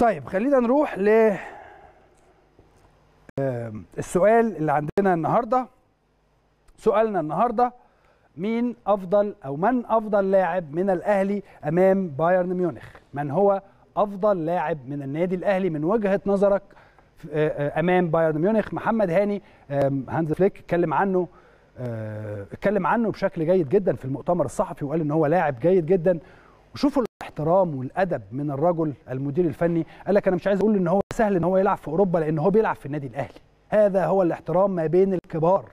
طيب خلينا نروح ل السؤال اللي عندنا النهارده سؤالنا النهارده مين افضل او من افضل لاعب من الاهلي امام بايرن ميونخ من هو افضل لاعب من النادي الاهلي من وجهه نظرك امام بايرن ميونخ محمد هاني هانز فليك اتكلم عنه اتكلم عنه بشكل جيد جدا في المؤتمر الصحفي وقال ان هو لاعب جيد جدا وشوفوا الاحترام والادب من الرجل المدير الفني قال لك انا مش عايز اقول ان هو سهل ان هو يلعب في اوروبا لان هو بيلعب في النادي الاهلي هذا هو الاحترام ما بين الكبار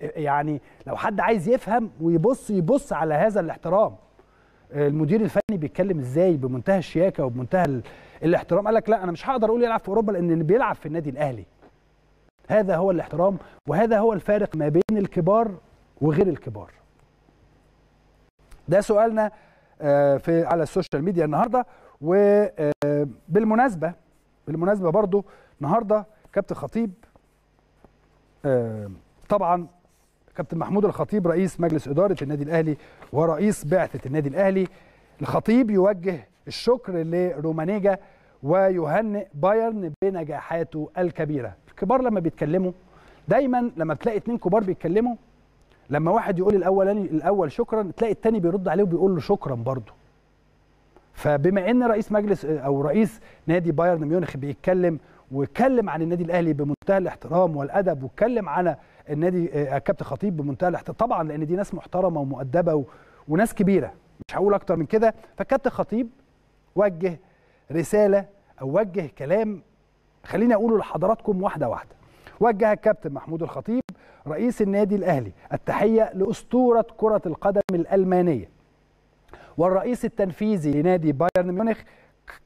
يعني لو حد عايز يفهم ويبص يبص على هذا الاحترام المدير الفني بيتكلم ازاي بمنتهى الشياكه وبمنتهى الاحترام قال لك لا انا مش هقدر اقول يلعب في اوروبا لان اللي بيلعب في النادي الاهلي هذا هو الاحترام وهذا هو الفارق ما بين الكبار وغير الكبار ده سؤالنا آه، في على السوشيال ميديا النهارده وبالمناسبه آه، بالمناسبه برضو النهارده كابتن خطيب آه، طبعا كابتن محمود الخطيب رئيس مجلس اداره النادي الاهلي ورئيس بعثه النادي الاهلي الخطيب يوجه الشكر لرومانيجا ويهنئ بايرن بنجاحاته الكبيره الكبار لما بيتكلموا دايما لما بتلاقي اتنين كبار بيتكلموا لما واحد يقول الاولاني الاول شكرا تلاقي الثاني بيرد عليه وبيقول له شكرا برضه فبما ان رئيس مجلس او رئيس نادي بايرن ميونخ بيتكلم واتكلم عن النادي الاهلي بمنتهى الاحترام والادب واتكلم على النادي آه، كابتن خطيب بمنتهى الاحترام طبعا لان دي ناس محترمه ومؤدبه و... وناس كبيره مش هقول اكتر من كده فكابتن خطيب وجه رساله او وجه كلام خليني اقوله لحضراتكم واحده واحده وجه الكابتن محمود الخطيب رئيس النادي الأهلي التحية لأسطورة كرة القدم الألمانية والرئيس التنفيذي لنادي بايرن ميونخ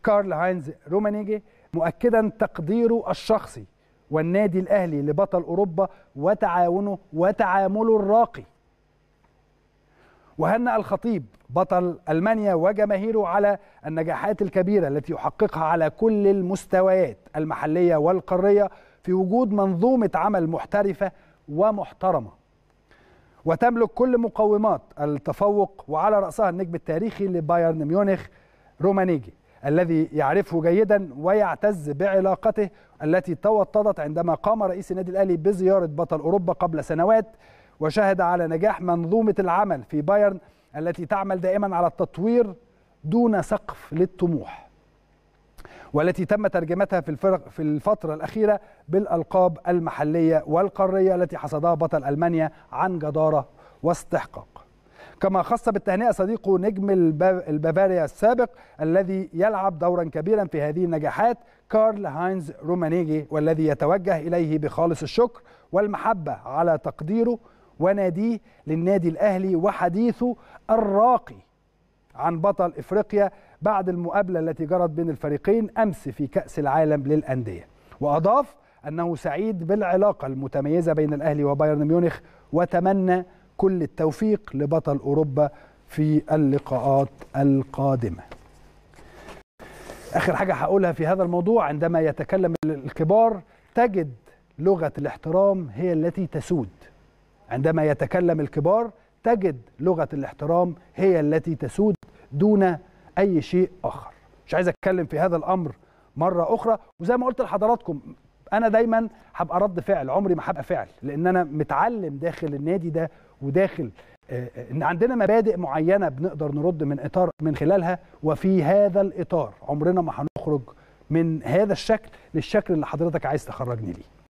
كارل هاينز رومانيجي مؤكدا تقديره الشخصي والنادي الأهلي لبطل أوروبا وتعاونه وتعامله الراقي وهنأ الخطيب بطل ألمانيا وجماهيره على النجاحات الكبيرة التي يحققها على كل المستويات المحلية والقارية في وجود منظومة عمل محترفة ومحترمة وتملك كل مقومات التفوق وعلى رأسها النجم التاريخي لبايرن ميونخ رومانيجي الذي يعرفه جيدا ويعتز بعلاقته التي توطدت عندما قام رئيس النادي الاهلي بزياره بطل اوروبا قبل سنوات وشهد على نجاح منظومه العمل في بايرن التي تعمل دائما على التطوير دون سقف للطموح والتي تم ترجمتها في الفرق في الفترة الأخيرة بالألقاب المحلية والقارية التي حصدها بطل ألمانيا عن جدارة واستحقاق كما خص بالتهنئة صديقه نجم البافاريا السابق الذي يلعب دورا كبيرا في هذه النجاحات كارل هاينز رومانيجي والذي يتوجه إليه بخالص الشكر والمحبة على تقديره وناديه للنادي الأهلي وحديثه الراقي عن بطل افريقيا بعد المقابله التي جرت بين الفريقين امس في كاس العالم للانديه واضاف انه سعيد بالعلاقه المتميزه بين الاهلي وبايرن ميونخ وتمنى كل التوفيق لبطل اوروبا في اللقاءات القادمه اخر حاجه هقولها في هذا الموضوع عندما يتكلم الكبار تجد لغه الاحترام هي التي تسود عندما يتكلم الكبار تجد لغه الاحترام هي التي تسود دون اي شيء اخر مش عايز اتكلم في هذا الامر مره اخرى وزي ما قلت لحضراتكم انا دايما هبقى رد فعل عمري ما هبقى فعل لان انا متعلم داخل النادي ده وداخل آه، آه، ان عندنا مبادئ معينه بنقدر نرد من اطار من خلالها وفي هذا الاطار عمرنا ما هنخرج من هذا الشكل للشكل اللي حضرتك عايز تخرجني ليه